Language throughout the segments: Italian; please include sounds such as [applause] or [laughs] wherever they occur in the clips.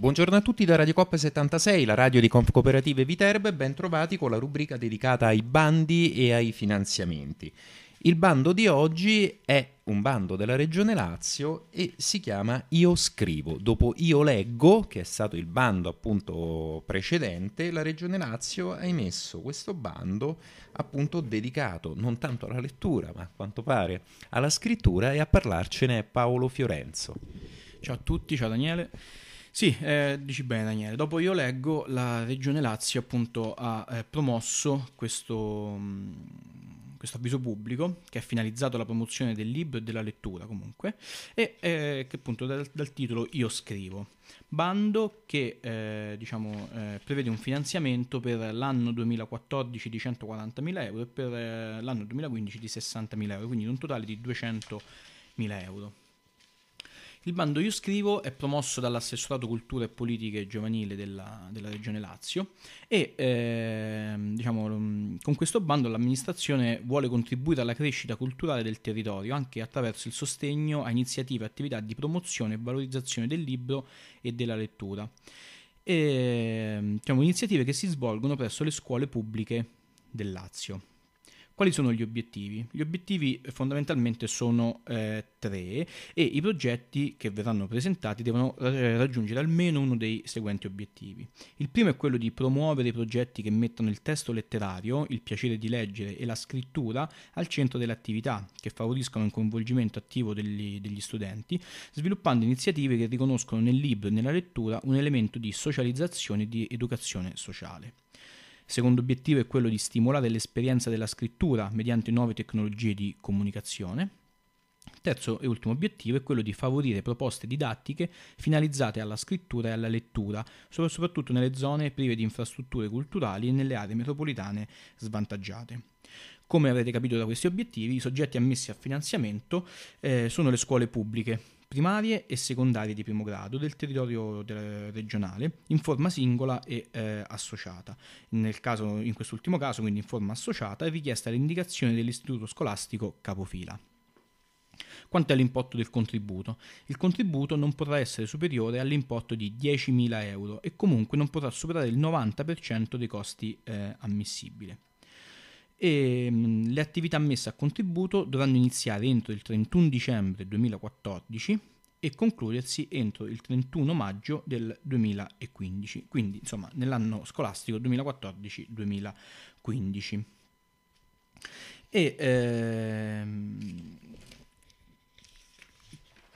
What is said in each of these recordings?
Buongiorno a tutti da Radio Coppa 76, la radio di Conf Confcooperative Viterbe, ben trovati con la rubrica dedicata ai bandi e ai finanziamenti. Il bando di oggi è un bando della Regione Lazio e si chiama Io scrivo. Dopo Io leggo, che è stato il bando appunto precedente, la Regione Lazio ha emesso questo bando appunto dedicato non tanto alla lettura, ma a quanto pare alla scrittura e a parlarcene è Paolo Fiorenzo. Ciao a tutti, ciao Daniele. Sì, eh, dici bene Daniele. Dopo io leggo, la Regione Lazio appunto ha eh, promosso questo, mh, mm, questo, avviso pubblico che è finalizzato alla promozione del libro e della lettura comunque e eh, che appunto dal, dal, titolo Io scrivo. Bando che eh, diciamo, eh, prevede un finanziamento per l'anno 2014 di 140.000 euro e per eh, l'anno 2015 di 60.000 euro, quindi un totale di 200.000 euro. Il bando Io Scrivo è promosso dall'assessorato cultura e politiche giovanile della, della regione Lazio e eh, diciamo, mm, con questo bando l'amministrazione vuole contribuire alla crescita culturale del territorio anche attraverso il sostegno a iniziative e attività di promozione e valorizzazione del libro e della lettura. E, ehm, diciamo, iniziative che si svolgono presso le scuole pubbliche del Lazio. Quali sono gli obiettivi? Gli obiettivi eh, fondamentalmente sono eh, tre e i progetti che verranno presentati devono eh, raggiungere almeno uno dei seguenti obiettivi. Il primo è quello di promuovere i progetti che mettono il testo letterario, il piacere di leggere e la scrittura al centro dell'attività, che favoriscano il coinvolgimento attivo degli, degli studenti, sviluppando iniziative che riconoscono nel libro e nella lettura un elemento di socializzazione e di educazione sociale secondo obiettivo è quello di stimolare l'esperienza della scrittura mediante nuove tecnologie di comunicazione. terzo e ultimo obiettivo è quello di favorire proposte didattiche finalizzate alla scrittura e alla lettura, soprattutto nelle zone prive di infrastrutture culturali e nelle aree metropolitane svantaggiate. Come avrete capito da questi obiettivi, i soggetti ammessi a finanziamento eh, sono le scuole pubbliche, primarie e secondarie di primo grado del territorio de- regionale in forma singola e eh, associata. Caso, in quest'ultimo caso, quindi in forma associata, è richiesta l'indicazione dell'istituto scolastico capofila. Quanto è l'importo del contributo? Il contributo non potrà essere superiore all'importo di 10.000 euro e comunque non potrà superare il 90% dei costi eh, ammissibili e le attività messe a contributo dovranno iniziare entro il 31 dicembre 2014 e concludersi entro il 31 maggio del 2015, quindi insomma nell'anno scolastico 2014-2015. E ehm,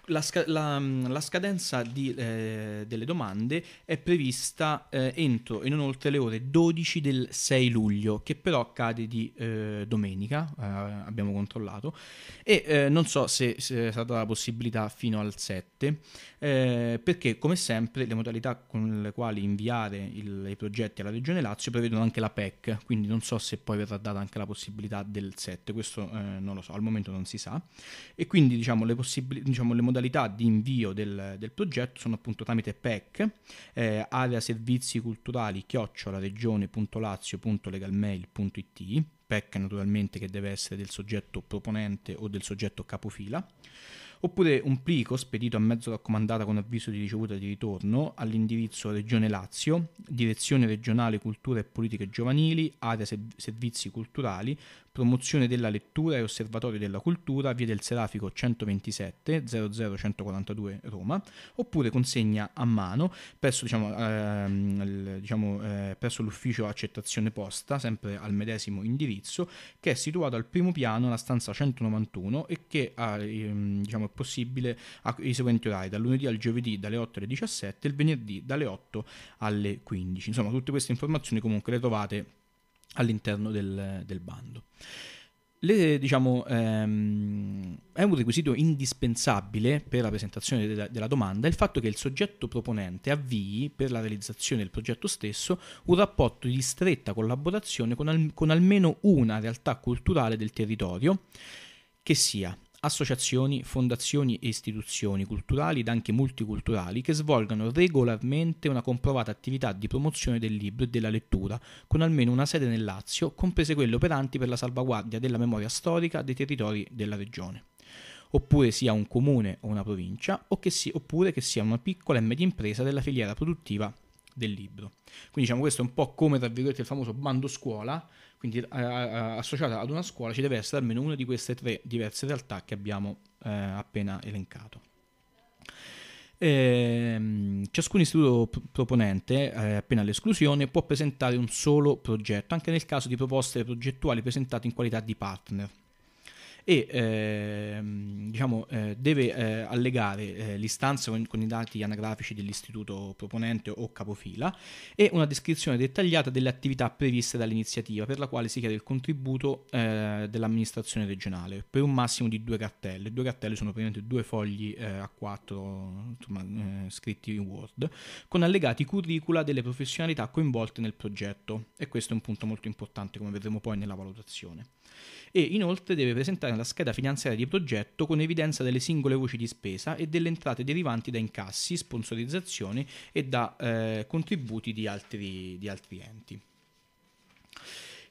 la, la, mm, la scadenza di, eh, delle domande è prevista eh, entro e non oltre le ore 12 del 6 luglio, che però accade di eh, domenica, eh, abbiamo controllato, e eh, non so se, se stata la possibilità fino al 7 progetti eh, perché come sempre le modalità con le quali inviare il, i progetti alla Regione Lazio prevedono anche la PEC, quindi non so se poi verrà data anche la possibilità del set, questo eh, non lo so, al momento non si sa e quindi diciamo le, possibili- diciamo, le modalità di invio del, del, progetto sono appunto tramite PEC, eh, area servizi culturali chiocciola regione.lazio.legalmail.it PEC naturalmente che deve essere del soggetto proponente o del soggetto capofila oppure un plico spedito a mezzo raccomandata con avviso di ricevuta di ritorno all'indirizzo Regione Lazio, Direzione Regionale Cultura e Politiche Giovanili, Area Servizi Culturali, promozione della lettura e osservatorio della cultura, via del Serafico 127 00142 Roma, oppure consegna a mano presso, diciamo, ehm, diciamo, eh, presso l'ufficio accettazione posta, sempre al medesimo indirizzo, che è situato al primo piano, la stanza 191 e che ha, ehm, diciamo, è possibile a, i seguenti orari, dal lunedì al giovedì dalle 8 alle 17 e il venerdì dalle 8 alle 15. Insomma, tutte queste informazioni comunque le trovate all'interno del, del bando. Le, diciamo, ehm, è un requisito indispensabile per la presentazione de- della domanda il fatto che il soggetto proponente avvii per la realizzazione del progetto stesso un rapporto di stretta collaborazione con, al- con almeno una realtà culturale del territorio che sia associazioni, fondazioni e istituzioni culturali ed anche multiculturali che svolgano regolarmente una comprovata attività di promozione del libro e della lettura, con almeno una sede nel Lazio, comprese quelle operanti per la salvaguardia della memoria storica dei territori della regione oppure sia un comune o una provincia, o che si, oppure che sia una piccola e media impresa della filiera produttiva del libro. Quindi diciamo questo è un po' come tra virgolette il famoso bando scuola, quindi a, eh, eh, eh, associata ad una scuola ci deve essere almeno una di queste tre diverse realtà che abbiamo eh, appena elencato. Ehm, ciascun istituto p- proponente, eh, appena all'esclusione, può presentare un solo progetto, anche nel caso di proposte progettuali presentate in qualità di partner e eh, diciamo, eh, deve eh, allegare eh, l'istanza con, con, i dati anagrafici dell'istituto proponente o capofila e una descrizione dettagliata delle attività previste dall'iniziativa per la quale si chiede il contributo eh, dell'amministrazione regionale per un massimo di due cartelle. Due cartelle sono praticamente due fogli a quattro insomma, scritti in Word con allegati curricula delle professionalità coinvolte nel progetto e questo è un punto molto importante come vedremo poi nella valutazione e inoltre deve presentare la scheda finanziaria di progetto con evidenza delle singole voci di spesa e delle entrate derivanti da incassi, sponsorizzazioni e da eh, contributi di altri, di altri enti.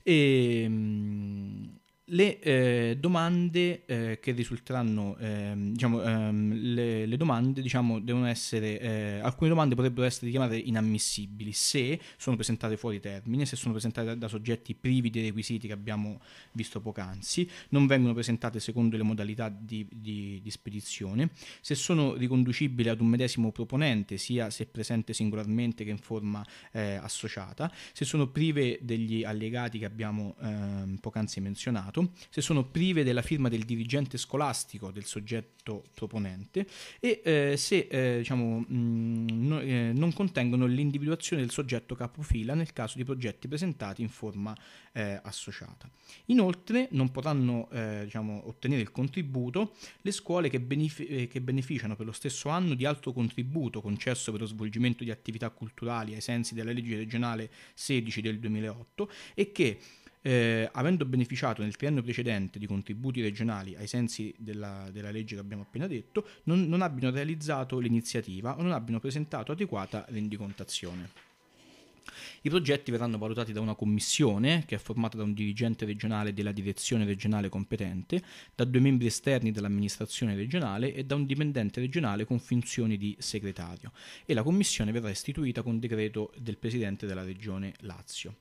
E, ehm, le eh, domande eh, che risulteranno, ehm, diciamo, ehm, le, le, domande diciamo, devono essere, eh, alcune domande potrebbero essere chiamate inammissibili se sono presentate fuori termine, se sono presentate da, da, soggetti privi dei requisiti che abbiamo visto poc'anzi, non vengono presentate secondo le modalità di, di, di spedizione, se sono riconducibili ad un medesimo proponente, sia se presente singolarmente che in forma eh, associata, se sono prive degli allegati che abbiamo ehm, poc'anzi menzionato, nominato, se sono prive della firma del dirigente scolastico del soggetto proponente e eh, se eh, diciamo, mh, mm, no, eh, non contengono l'individuazione del soggetto capofila nel caso di progetti presentati in forma eh, associata. Inoltre non potranno eh, diciamo, ottenere il contributo le scuole che, benefic- eh, che beneficiano per lo stesso anno di altro contributo concesso per lo svolgimento di attività culturali ai sensi della legge regionale 16 del 2008 e che eh, avendo beneficiato nel triennio precedente di contributi regionali ai sensi della, della legge che abbiamo appena detto, non, non abbiano realizzato l'iniziativa o non abbiano presentato adeguata rendicontazione. I progetti verranno valutati da una commissione che è formata da un dirigente regionale della direzione regionale competente, da due membri esterni dell'amministrazione regionale e da un dipendente regionale con funzioni di segretario e la commissione verrà istituita con decreto del presidente della regione Lazio.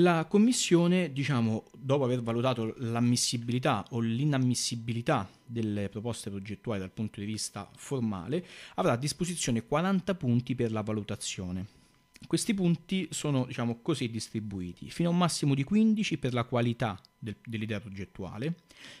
La Commissione, diciamo, dopo aver valutato l'ammissibilità o l'inammissibilità delle proposte progettuali dal punto di vista formale, avrà a disposizione 40 punti per la valutazione. Questi punti sono diciamo, così distribuiti, fino a un massimo di 15 per la qualità del, dell'idea progettuale,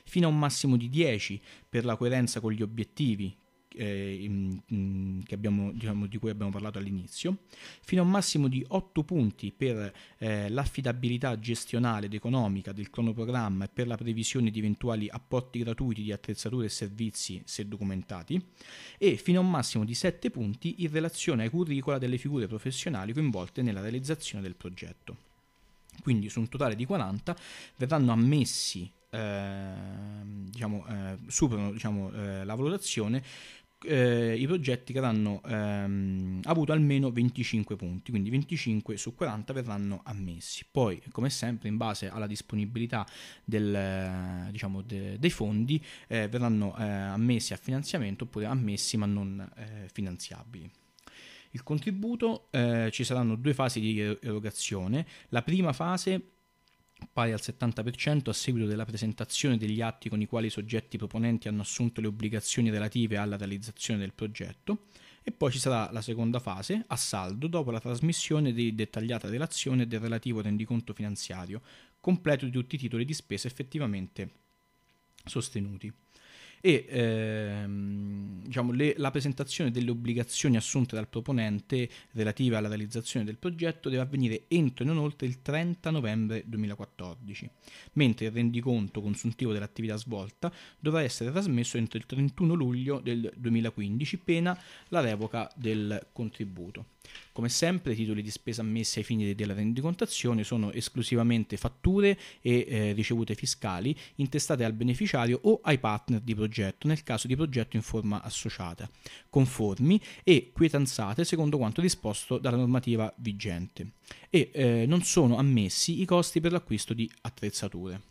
fino a un massimo di 10 per la coerenza con gli obiettivi eh, mm, che abbiamo, diciamo, di cui abbiamo parlato all'inizio, fino a un massimo di 8 punti per eh, l'affidabilità gestionale ed economica del cronoprogramma e per la previsione di eventuali apporti gratuiti di attrezzature e servizi se documentati, e fino a un massimo di 7 punti in relazione ai curricula delle figure professionali coinvolte nella realizzazione del progetto. Quindi su un totale di 40 verranno ammessi eh, diciamo, eh, superano diciamo, eh, la valutazione eh, i progetti che avranno ehm, avuto almeno 25 punti, quindi 25 su 40 verranno ammessi. Poi, come sempre, in base alla disponibilità del, diciamo, de, dei fondi, eh, verranno eh, ammessi a finanziamento oppure ammessi ma non eh, finanziabili. Il contributo eh, ci saranno due fasi di er-, erogazione. La prima fase pari al 70% a seguito della presentazione degli atti con i quali i soggetti proponenti hanno assunto le obbligazioni relative alla realizzazione del progetto e poi ci sarà la seconda fase a saldo dopo la trasmissione di dettagliata relazione del relativo rendiconto finanziario completo di tutti i titoli di spesa effettivamente sostenuti e ehm, diciamo, le, la presentazione delle obbligazioni assunte dal proponente relative alla realizzazione del progetto deve avvenire entro e non oltre il 30 novembre 2014, mentre il rendiconto consuntivo dell'attività svolta dovrà essere trasmesso entro il 31 luglio del 2015, pena la revoca del contributo. Come sempre i titoli di spesa ammessi ai fini della rendicontazione sono esclusivamente fatture e eh, ricevute fiscali intestate al beneficiario o ai partner di progetto, nel caso di progetto in forma associata, conformi e quietanzate secondo quanto disposto dalla normativa vigente. E eh, non sono ammessi i costi per l'acquisto di attrezzature.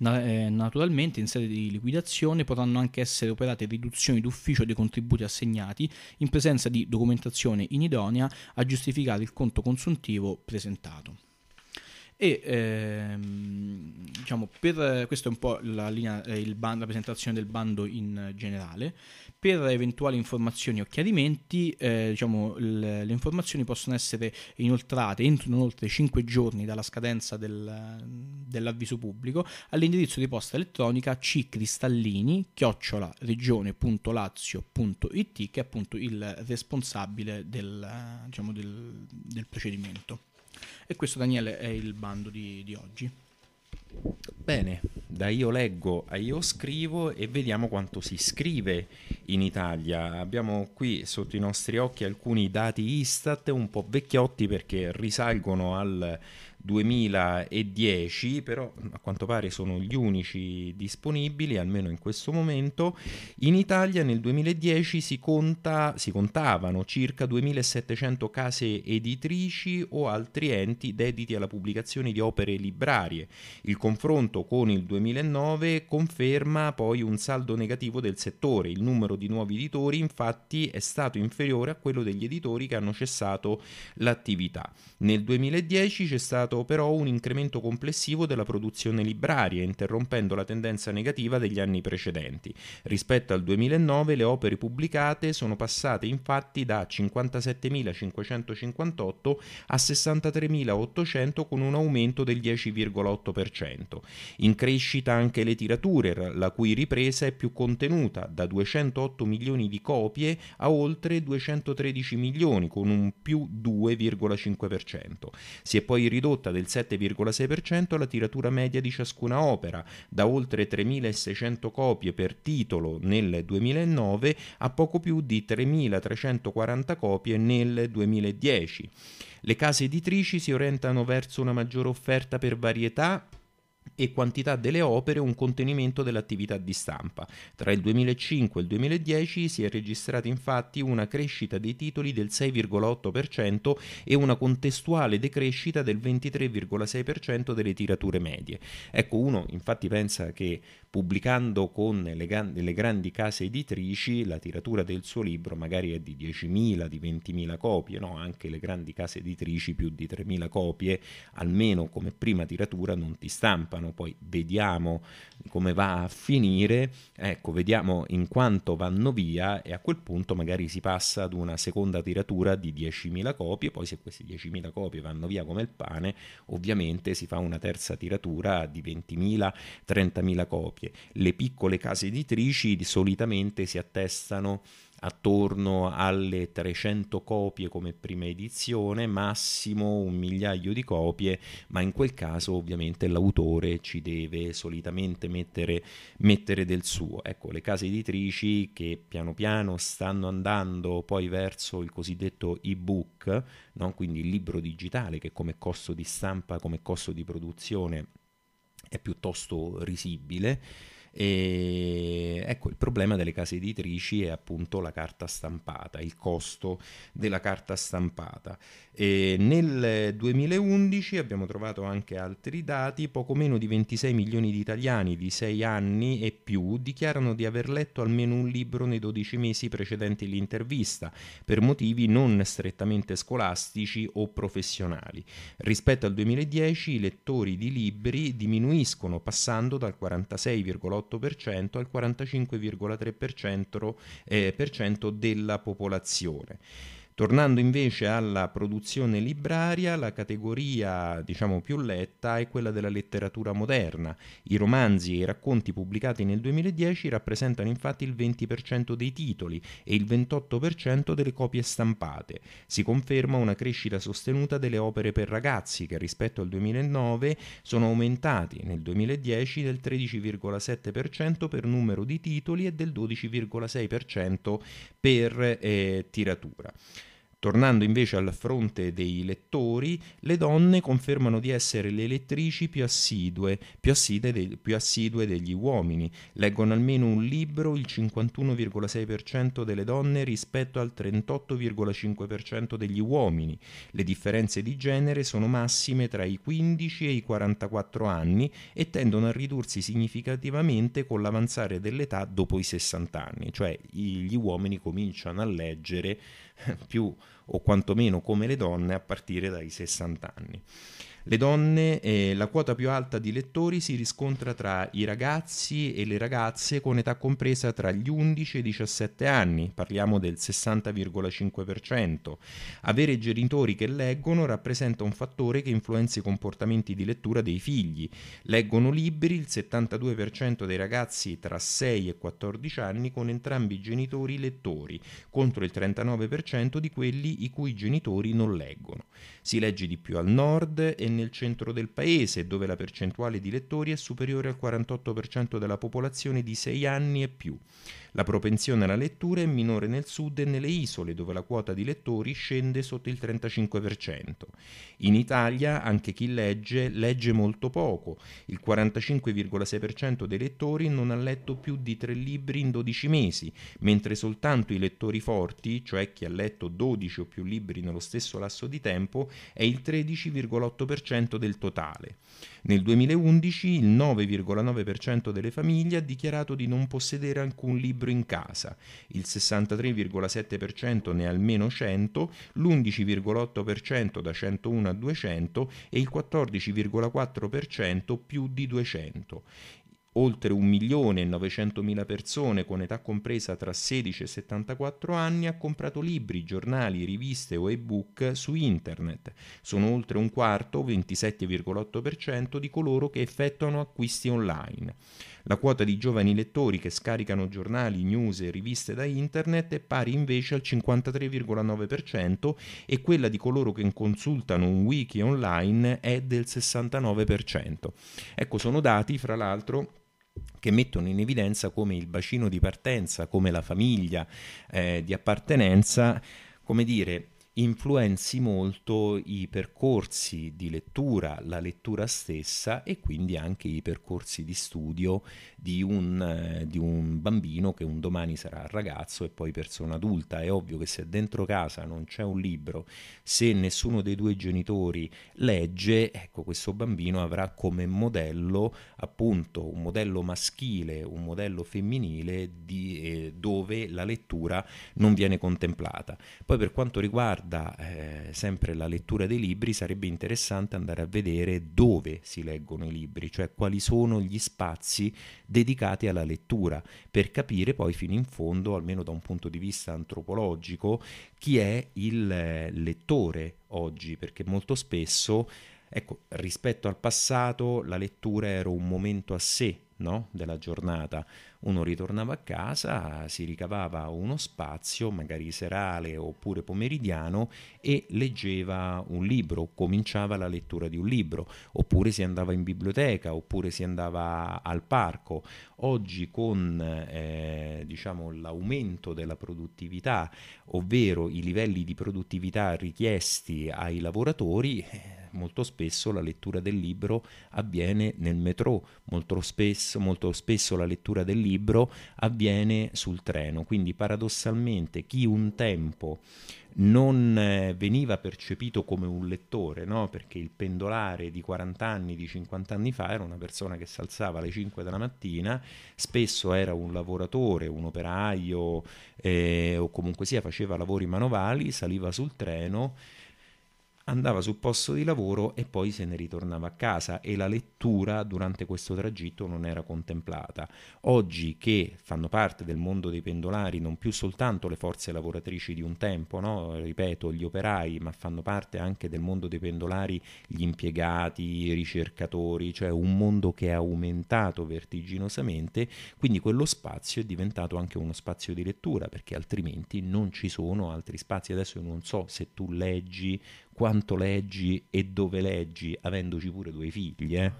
Eh, naturalmente in sede di liquidazione potranno anche essere operate riduzioni d'ufficio dei contributi assegnati in presenza di documentazione inidonea a giustificare il conto consuntivo presentato. E ehm, diciamo, per, eh, questa è un po' la, linea, eh, band, la presentazione del bando in generale per eventuali informazioni o chiarimenti eh, diciamo, le, le informazioni possono essere inoltrate entro non oltre 5 giorni dalla scadenza del, dell'avviso pubblico all'indirizzo di posta elettronica ccristallini regione.lazio.it che è appunto il responsabile del, diciamo, del, del procedimento. E questo Daniele è il bando di, di oggi. Bene, da io leggo a io scrivo e vediamo quanto si scrive in Italia. Abbiamo qui sotto i nostri occhi alcuni dati Istat un po' vecchiotti perché risalgono al 2010, però mm, a quanto pare sono gli unici disponibili, almeno in questo momento. In Italia nel 2010 si, conta, si contavano circa 2700 case editrici o altri enti dediti alla pubblicazione di opere librarie. Il confronto con il 2009 conferma poi un saldo negativo del settore. Il numero di nuovi editori infatti è stato inferiore a quello degli editori che hanno cessato l'attività. Nel 2010 c'è stato determinato però un incremento complessivo della produzione libraria, interrompendo la tendenza negativa degli anni precedenti. Rispetto al 2009 le opere pubblicate sono passate infatti da 57.558 a 63.800 con un aumento del 10,8%. In crescita anche le tirature, la cui ripresa è più contenuta, da 208 milioni di copie a oltre 213 milioni, con un più 2,5%. Si è poi ridotto ridotta del 7,6% la tiratura media di ciascuna opera, da oltre 3.600 copie per titolo nel 2009 a poco più di 3.340 copie nel 2010. Le case editrici si orientano verso una maggiore offerta per varietà e quantità delle opere un contenimento dell'attività di stampa. Tra il 2005 e il 2010 si è registrata infatti una crescita dei titoli del 6,8% e una contestuale decrescita del 23,6% delle tirature medie. Ecco, uno infatti pensa che pubblicando con le, gan- le grandi case editrici la tiratura del suo libro magari è di 10.000, di 20.000 copie, no? anche le grandi case editrici più di 3.000 copie, almeno come prima tiratura non ti stampano, poi vediamo come va a finire, ecco, vediamo in quanto vanno via e a quel punto magari si passa ad una seconda tiratura di 10.000 copie, poi se queste 10.000 copie vanno via come il pane, ovviamente si fa una terza tiratura di 20.000, 30.000 copie coppie. Le piccole case editrici solitamente si attestano attorno alle 300 copie come prima edizione, massimo un migliaio di copie, ma in quel caso ovviamente l'autore ci deve solitamente mettere, mettere del suo. Ecco, le case editrici che piano piano stanno andando poi verso il cosiddetto ebook, no? quindi il libro digitale che come costo di stampa, come costo di produzione è piuttosto risibile e ecco, il problema delle case editrici è appunto la carta stampata, il costo della carta stampata. E nel 2011 abbiamo trovato anche altri dati, poco meno di 26 milioni di italiani di 6 anni e più dichiarano di aver letto almeno un libro nei 12 mesi precedenti l'intervista, per motivi non strettamente scolastici o professionali. Rispetto al 2010 i lettori di libri diminuiscono passando dal 46,8% 45,8% al 45,3% eh, della popolazione. Tornando invece alla produzione libraria, la categoria diciamo, più letta è quella della letteratura moderna. I romanzi e i racconti pubblicati nel 2010 rappresentano infatti il 20% dei titoli e il 28% delle copie stampate. Si conferma una crescita sostenuta delle opere per ragazzi che rispetto al 2009 sono aumentati nel 2010 del 13,7% per numero di titoli e del 12,6% per eh, tiratura. Tornando invece al fronte dei lettori, le donne confermano di essere le lettrici più assidue, più assidue, de- più assidue degli uomini. Leggono almeno un libro il 51,6% delle donne rispetto al 38,5% degli uomini. Le differenze di genere sono massime tra i 15 e i 44 anni e tendono a ridursi significativamente con l'avanzare dell'età dopo i 60 anni, cioè gli uomini cominciano a leggere [laughs] più o quantomeno come le donne a partire dai 60 anni. Le donne, eh, la quota più alta di lettori si riscontra tra i ragazzi e le ragazze con età compresa tra gli 11 e i 17 anni, parliamo del 60,5%. Avere genitori che leggono rappresenta un fattore che influenza i comportamenti di lettura dei figli. Leggono libri il 72% dei ragazzi tra 6 e 14 anni con entrambi i genitori lettori, contro il 39% di quelli i cui genitori non leggono. Si legge di più al nord e nel centro del paese, dove la percentuale di lettori è superiore al 48% della popolazione di 6 anni e più. La propensione alla lettura è minore nel sud e nelle isole, dove la quota di lettori scende sotto il 35%. In Italia anche chi legge legge molto poco, il 45,6% dei lettori non ha letto più di tre libri in 12 mesi, mentre soltanto i lettori forti, cioè chi ha letto 12 o più libri nello stesso lasso di tempo, è il 13,8% del totale. Nel 2011 il 9,9% delle famiglie ha dichiarato di non possedere alcun libro libro in casa, il 63,7% ne ha almeno 100, l'11,8% da 101 a 200 e il 14,4% più di 200 oltre 1.900.000 persone con età compresa tra 16 e 74 anni ha comprato libri, giornali, riviste o ebook su internet. Sono oltre un quarto, 27,8%, di coloro che effettuano acquisti online. La quota di giovani lettori che scaricano giornali, news e riviste da internet è pari invece al 53,9% e quella di coloro che consultano un wiki online è del 69%. Ecco, sono dati, fra l'altro, che mettono in evidenza come il bacino di partenza, come la famiglia eh, di appartenenza, come dire, influenzi molto i percorsi di lettura, la lettura stessa e quindi anche i percorsi di studio di un, eh, di un, bambino che un domani sarà ragazzo e poi persona adulta. È ovvio che se dentro casa non c'è un libro, se nessuno dei due genitori legge, ecco questo bambino avrà come modello appunto un modello maschile, un modello femminile di, eh, dove la lettura non viene contemplata. Poi per quanto riguarda riguarda eh, sempre la lettura dei libri, sarebbe interessante andare a vedere dove si leggono i libri, cioè quali sono gli spazi dedicati alla lettura, per capire poi fino in fondo, almeno da un punto di vista antropologico, chi è il eh, lettore oggi, perché molto spesso, ecco, rispetto al passato, la lettura era un momento a sé no? della giornata. Uno ritornava a casa, si ricavava uno spazio, magari serale oppure pomeridiano, e leggeva un libro, cominciava la lettura di un libro, oppure si andava in biblioteca, oppure si andava al parco. Oggi con eh, diciamo, l'aumento della produttività, ovvero i livelli di produttività richiesti ai lavoratori, eh, molto spesso la lettura del libro avviene nel metro, molto spesso, molto spesso la lettura del libro avviene sul treno, quindi paradossalmente chi un tempo non eh, veniva percepito come un lettore, no? perché il pendolare di 40 anni, di 50 anni fa era una persona che si alzava alle 5 della mattina, spesso era un lavoratore, un operaio eh, o comunque sia faceva lavori manovali, saliva sul treno andava sul posto di lavoro e poi se ne ritornava a casa e la lettura durante questo tragitto non era contemplata. Oggi che fanno parte del mondo dei pendolari non più soltanto le forze lavoratrici di un tempo, no? ripeto, gli operai, ma fanno parte anche del mondo dei pendolari gli impiegati, i ricercatori, cioè un mondo che è aumentato vertiginosamente, quindi quello spazio è diventato anche uno spazio di lettura perché altrimenti non ci sono altri spazi. Adesso non so se tu leggi quanto leggi e dove leggi, avendoci pure due figli. Eh?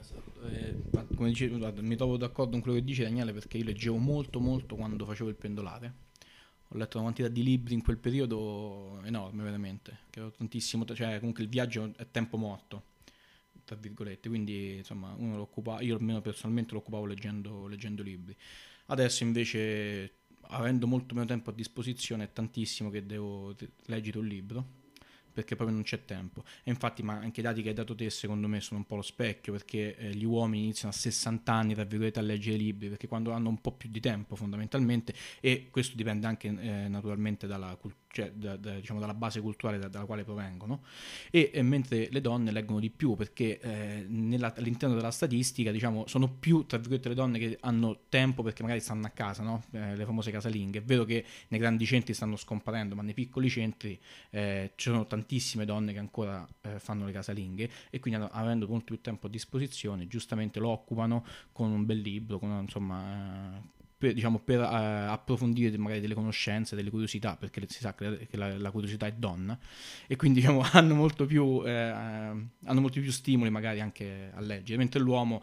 Eh, come dice, mi trovo d'accordo con quello che dice Daniele perché io leggevo molto molto quando facevo il pendolare. Ho letto una quantità di libri in quel periodo enorme veramente, che avevo tantissimo, cioè comunque il viaggio è tempo morto, tra virgolette, quindi insomma uno lo occupa, io almeno personalmente lo occupavo leggendo, leggendo libri. Adesso invece avendo molto meno tempo a disposizione è tantissimo che devo leggere un libro perché proprio non c'è tempo. E infatti, ma anche i dati che hai dato te, secondo me, sono un po' lo specchio, perché eh, gli uomini iniziano a 60 anni, tra virgolette, a leggere libri, perché quando hanno un po' più di tempo, fondamentalmente, e questo dipende anche eh, naturalmente dalla cultura cioè da, da, diciamo dalla base culturale da, dalla quale provengono, e, e, mentre le donne leggono di più perché eh, nella, all'interno della statistica diciamo, sono più tra virgolette le donne che hanno tempo perché magari stanno a casa, no? eh, le famose casalinghe. È vero che nei grandi centri stanno scomparendo, ma nei piccoli centri eh, ci sono tantissime donne che ancora eh, fanno le casalinghe e quindi hanno, avendo molto più tempo a disposizione giustamente lo occupano con un bel libro, con, insomma, eh, per, diciamo, per eh, approfondire magari delle conoscenze, delle curiosità, perché si sa che, la, la curiosità è donna e quindi [laughs] diciamo, hanno, molto più, eh, eh, hanno, molti più stimoli magari anche a leggere, mentre l'uomo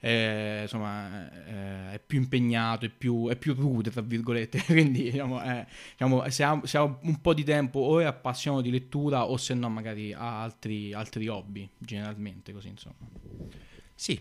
eh, insomma, eh, è più impegnato, è più, è più, rude, tra virgolette, [laughs] quindi diciamo, è, diciamo, se, ha, se, ha, un po' di tempo o è appassionato di lettura o se no magari ha altri, altri hobby, generalmente così insomma. Sì,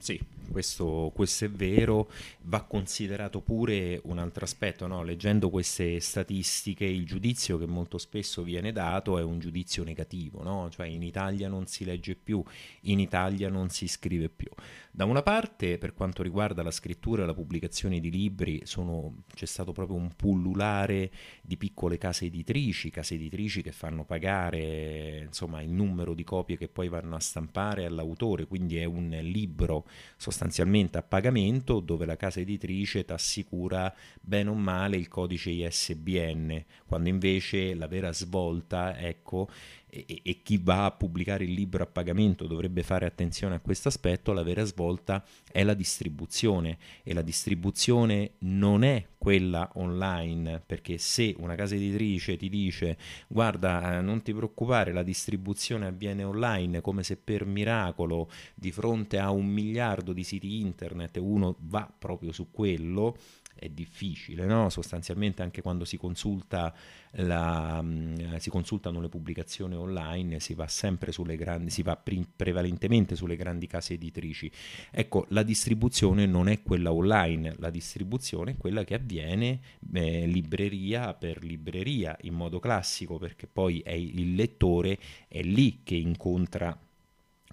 sì, questo, questo, è vero, va considerato pure un altro aspetto, no? leggendo queste statistiche il giudizio che molto spesso viene dato è un giudizio negativo, no? cioè in Italia non si legge più, in Italia non si scrive più. Da una parte, per quanto riguarda la scrittura e la pubblicazione di libri, sono, c'è stato proprio un pullulare di piccole case editrici, case editrici che fanno pagare insomma, il numero di copie che poi vanno a stampare all'autore, quindi è un libro sostanzialmente a pagamento dove la casa editrice ti assicura bene o male il codice ISBN, quando invece la vera svolta, ecco, e, e chi va a pubblicare il libro a pagamento dovrebbe fare attenzione a questo aspetto, la vera svolta è la distribuzione e la distribuzione non è quella online, perché se una casa editrice ti dice guarda eh, non ti preoccupare la distribuzione avviene online come se per miracolo di fronte a un miliardo di siti internet uno va proprio su quello, è difficile, no? sostanzialmente anche quando si, consulta la, mm, si, consultano le pubblicazioni online si va sempre sulle grandi, si va pre- prevalentemente sulle grandi case editrici. Ecco, la distribuzione non è quella online, la distribuzione è quella che avviene eh, libreria per libreria in modo classico, perché poi è il lettore è lì che incontra,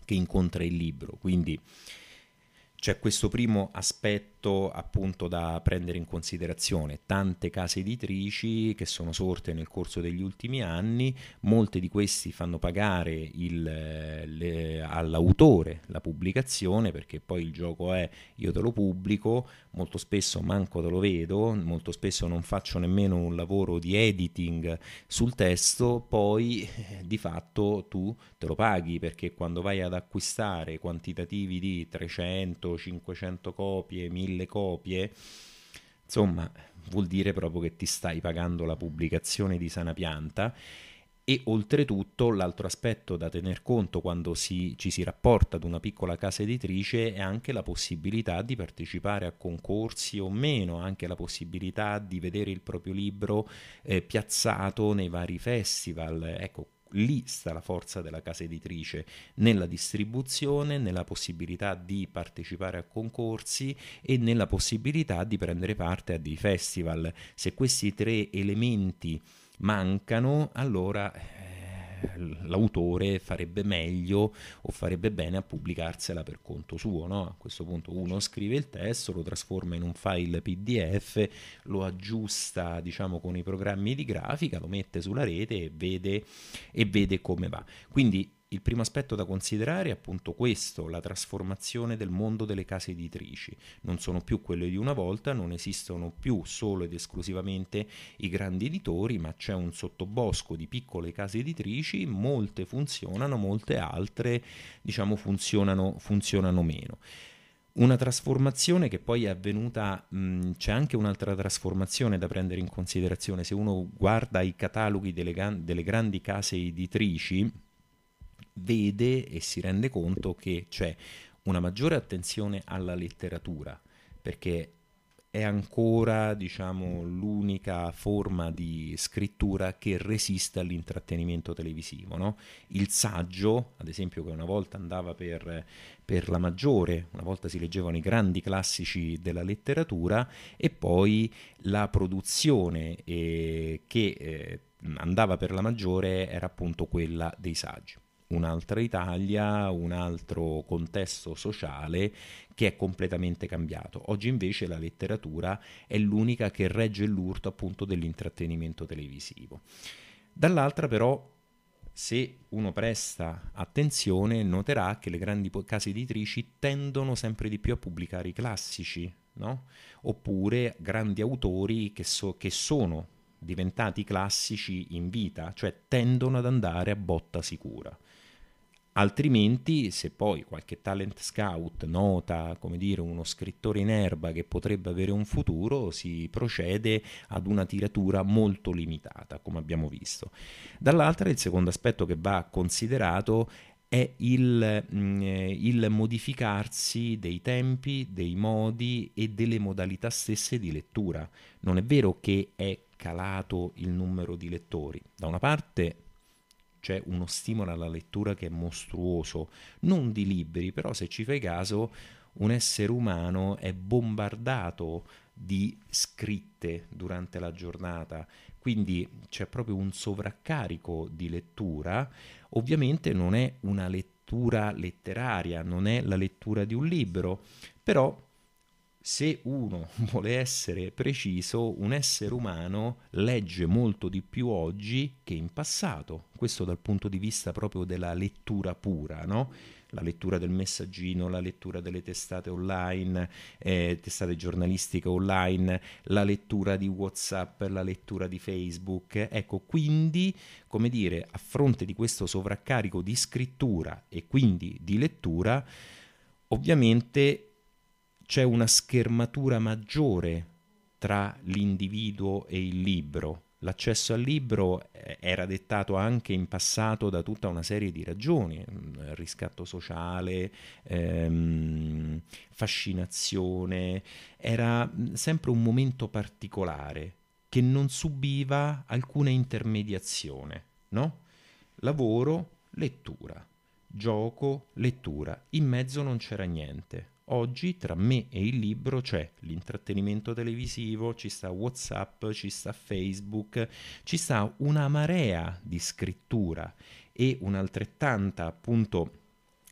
che incontra il libro. Quindi c'è questo primo aspetto aspetto appunto da prendere in considerazione. Tante case editrici che sono sorte nel corso degli ultimi anni, molte di questi fanno pagare il, le, all'autore la pubblicazione perché poi il gioco è io te lo pubblico, molto spesso manco te lo vedo, molto spesso non faccio nemmeno un lavoro di editing sul testo, poi eh, di fatto tu te lo paghi perché quando vai ad acquistare quantitativi di 300, 500 copie, 1000 delle copie, insomma, vuol dire proprio che ti stai pagando la pubblicazione di sana pianta e oltretutto l'altro aspetto da tener conto quando si, ci si rapporta ad una piccola casa editrice è anche la possibilità di partecipare a concorsi o meno, anche la possibilità di vedere il proprio libro eh, piazzato nei vari festival. Ecco, lì sta la forza della casa editrice, nella distribuzione, nella possibilità di partecipare a concorsi e nella possibilità di prendere parte a dei festival. Se questi tre elementi mancano, allora eh, l'autore farebbe meglio o farebbe bene a pubblicarsela per conto suo. No? A questo punto uno scrive il testo, lo trasforma in un file PDF, lo aggiusta diciamo, con i programmi di grafica, lo mette sulla rete e vede, e vede come va. Quindi il primo aspetto da considerare è appunto questo, la trasformazione del mondo delle case editrici. Non sono più quelle di una volta, non esistono più solo ed esclusivamente i grandi editori, ma c'è un sottobosco di piccole case editrici, molte funzionano, molte altre diciamo funzionano, funzionano meno. Una trasformazione che poi è avvenuta, mh, c'è anche un'altra trasformazione da prendere in considerazione, se uno guarda i cataloghi delle, delle grandi case editrici, vede e si rende conto che c'è una maggiore attenzione alla letteratura, perché è ancora diciamo, l'unica forma di scrittura che resiste all'intrattenimento televisivo. No? Il saggio, ad esempio, che una volta andava per, per, la maggiore, una volta si leggevano i grandi classici della letteratura e poi la produzione eh, che eh, andava per la maggiore era appunto quella dei saggi un'altra Italia, un altro contesto sociale che è completamente cambiato. Oggi invece la letteratura è l'unica che regge l'urto appunto dell'intrattenimento televisivo. Dall'altra però se uno presta attenzione noterà che le grandi case editrici tendono sempre di più a pubblicare i classici, no? oppure grandi autori che, so, che sono diventati classici in vita, cioè tendono ad andare a botta sicura. Altrimenti, se poi qualche talent scout nota, come dire, uno scrittore in erba che potrebbe avere un futuro, si procede ad una tiratura molto limitata, come abbiamo visto. Dall'altra, il secondo aspetto che va considerato è il, mm, eh, il modificarsi dei tempi, dei modi e delle modalità stesse di lettura. Non è vero che è calato il numero di lettori. Da una parte c'è uno stimolo alla lettura che è mostruoso, non di libri, però se ci fai caso un essere umano è bombardato di scritte durante la giornata, quindi c'è proprio un sovraccarico di lettura, ovviamente non è una lettura letteraria, non è la lettura di un libro, però se uno [laughs] vuole essere preciso, un essere umano legge molto di più oggi che in passato, questo dal punto di vista proprio della lettura pura, no? la lettura del messaggino, la lettura delle testate online, eh, testate giornalistiche online, la lettura di Whatsapp, la lettura di Facebook. Ecco, quindi, come dire, a fronte di questo sovraccarico di scrittura e quindi di lettura, ovviamente c'è una schermatura maggiore tra l'individuo e il libro. L'accesso al libro eh, era dettato anche in passato da tutta una serie di ragioni, mm, riscatto sociale, ehm, fascinazione, era mm, sempre un momento particolare che non subiva alcuna intermediazione, no? Lavoro, lettura, gioco, lettura, in mezzo non c'era niente. Oggi tra me e il libro c'è l'intrattenimento televisivo, ci sta Whatsapp, ci sta Facebook, ci sta una marea di scrittura e un'altrettanta appunto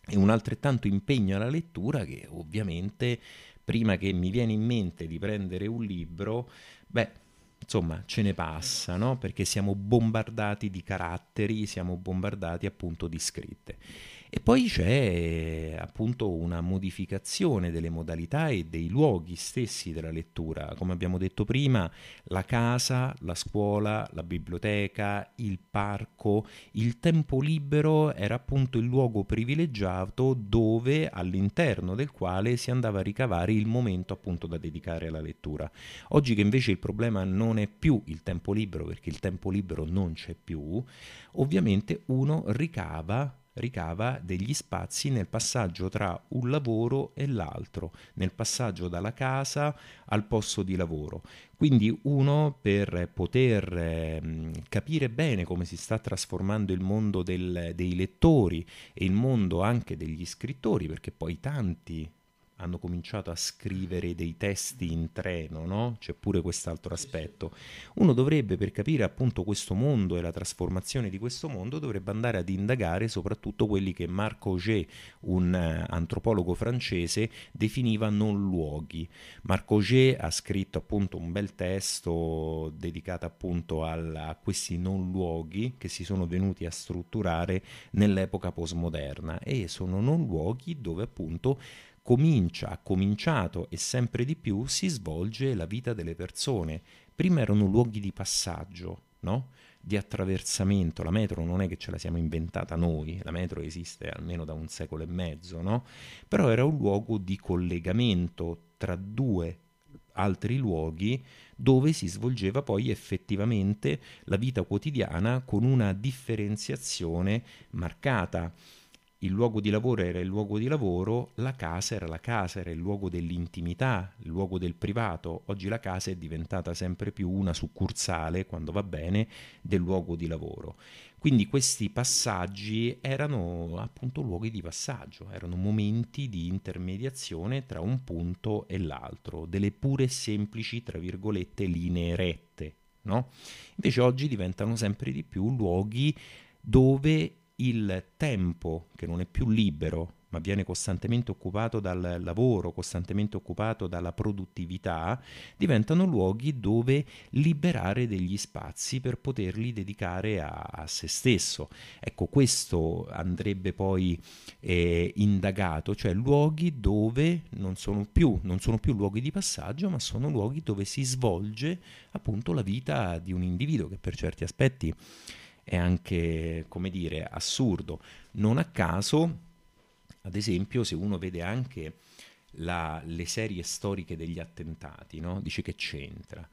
e un altrettanto impegno alla lettura che ovviamente prima che mi viene in mente di prendere un libro, beh, insomma, ce ne passa, no? Perché siamo bombardati di caratteri, siamo bombardati appunto di scritte. E poi c'è appunto una modificazione delle modalità e dei luoghi stessi della lettura. Come abbiamo detto prima, la casa, la scuola, la biblioteca, il parco, il tempo libero era appunto il luogo privilegiato dove all'interno del quale si andava a ricavare il momento appunto da dedicare alla lettura. Oggi che invece il problema non è più il tempo libero, perché il tempo libero non c'è più, ovviamente uno ricava ricava degli spazi nel passaggio tra un lavoro e l'altro, nel passaggio dalla casa al posto di lavoro. Quindi uno per poter eh, capire bene come si sta trasformando il mondo del, dei lettori e il mondo anche degli scrittori, perché poi tanti hanno cominciato a scrivere dei testi in treno, no? C'è pure quest'altro aspetto. Uno dovrebbe, per capire appunto questo mondo e la trasformazione di questo mondo, dovrebbe andare ad indagare soprattutto quelli che Marc Auger, un eh, antropologo francese, definiva non luoghi. Marc Auger ha scritto appunto un bel testo dedicato appunto alla, a questi non luoghi che si sono venuti a strutturare nell'epoca postmoderna e sono non luoghi dove appunto comincia, ha cominciato e sempre di più si svolge la vita delle persone. Prima erano luoghi di passaggio, no? di attraversamento. La metro non è che ce la siamo inventata noi, la metro esiste almeno da un secolo e mezzo, no? però era un luogo di collegamento tra due altri luoghi dove si svolgeva poi effettivamente la vita quotidiana con una differenziazione marcata il luogo di lavoro era il luogo di lavoro, la casa era la casa, era il luogo dell'intimità, il luogo del privato. Oggi la casa è diventata sempre più una succursale, quando va bene, del luogo di lavoro. Quindi questi passaggi erano appunto luoghi di passaggio, erano momenti di intermediazione tra un punto e l'altro, delle pure semplici, tra virgolette, linee rette. No? Invece oggi diventano sempre di più luoghi dove il tempo che non è più libero, ma viene costantemente occupato dal lavoro, costantemente occupato dalla produttività, diventano luoghi dove liberare degli spazi per poterli dedicare a, a se stesso. Ecco, questo andrebbe poi eh, indagato, cioè luoghi dove non sono, più, non sono più luoghi di passaggio, ma sono luoghi dove si svolge appunto la vita di un individuo che per certi aspetti è anche, come dire, assurdo. Non a caso, ad esempio, se uno vede anche la, le serie storiche degli attentati, no? dice che c'entra.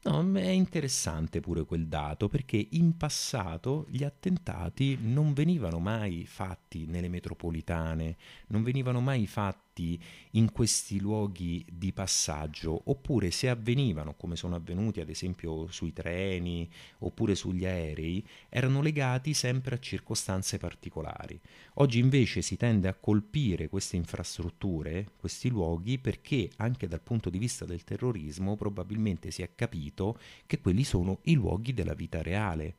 No, è interessante pure quel dato perché in passato gli attentati non venivano mai fatti nelle metropolitane, non venivano mai fatti morti in questi luoghi di passaggio, oppure se avvenivano, come sono avvenuti ad esempio sui treni oppure sugli aerei, erano legati sempre a circostanze particolari. Oggi invece si tende a colpire queste infrastrutture, questi luoghi, perché anche dal punto di vista del terrorismo probabilmente si è capito che quelli sono i luoghi della vita reale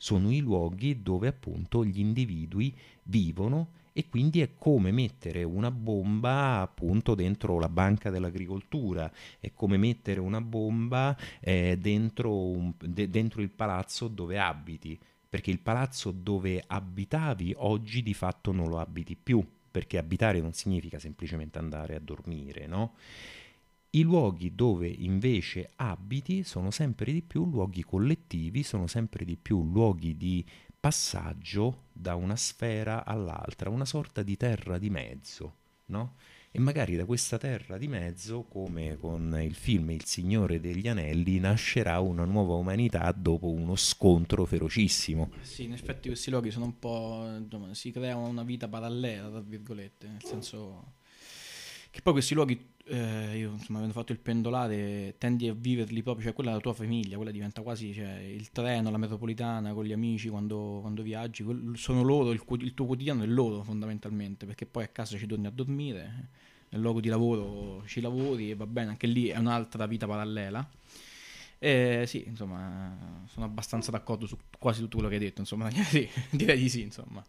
sono i luoghi dove appunto gli individui vivono e quindi è come mettere una bomba appunto dentro la banca dell'agricoltura, è come mettere una bomba eh, dentro, un, de, dentro il palazzo dove abiti, perché il palazzo dove abitavi oggi di fatto non lo abiti più, perché abitare non significa semplicemente andare a dormire, no? I luoghi dove invece abiti sono sempre di più luoghi collettivi, sono sempre di più luoghi di passaggio da una sfera all'altra, una sorta di terra di mezzo, no? E magari da questa terra di mezzo, come con il film Il Signore degli Anelli, nascerà una nuova umanità dopo uno scontro ferocissimo. Sì, in effetti questi luoghi sono un po'... Insomma, si crea una vita parallela, tra virgolette, nel senso... Che poi questi luoghi eh, io insomma avendo fatto il pendolare tendi a viverli proprio, cioè quella è la tua famiglia, quella diventa quasi cioè, il treno, la metropolitana con gli amici quando, quando viaggi, sono loro, il, il, tuo quotidiano è loro fondamentalmente, perché poi a casa ci torni a dormire, nel luogo di lavoro ci lavori e va bene, anche lì è un'altra vita parallela. Eh, sì, insomma, sono abbastanza d'accordo su quasi tutto quello che hai detto, insomma, [laughs] sì, direi di sì, insomma.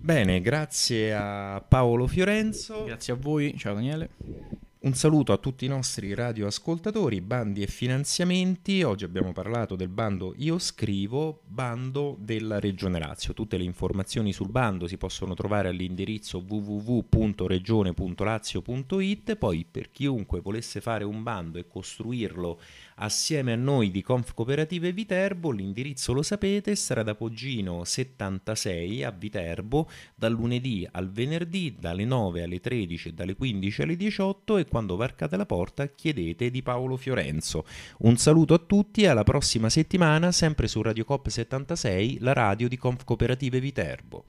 Bene, grazie a Paolo Fiorenzo. Grazie a voi, ciao Daniele. Un saluto a tutti i nostri radioascoltatori, bandi e finanziamenti. Oggi abbiamo parlato del bando Io Scrivo, bando della Regione Lazio. Tutte le informazioni sul bando si possono trovare all'indirizzo www.regione.lazio.it. Poi per chiunque volesse fare un bando e costruirlo assieme a noi di Conf Cooperative Viterbo, l'indirizzo lo sapete, sarà da Poggino 76 a Viterbo, dal lunedì al venerdì, dalle 9 alle 13 e dalle 15 alle 18 e quando varcate la porta chiedete di Paolo Fiorenzo. Un saluto a tutti e alla prossima settimana sempre su Radio Cop 76, la radio di Conf Cooperative Viterbo.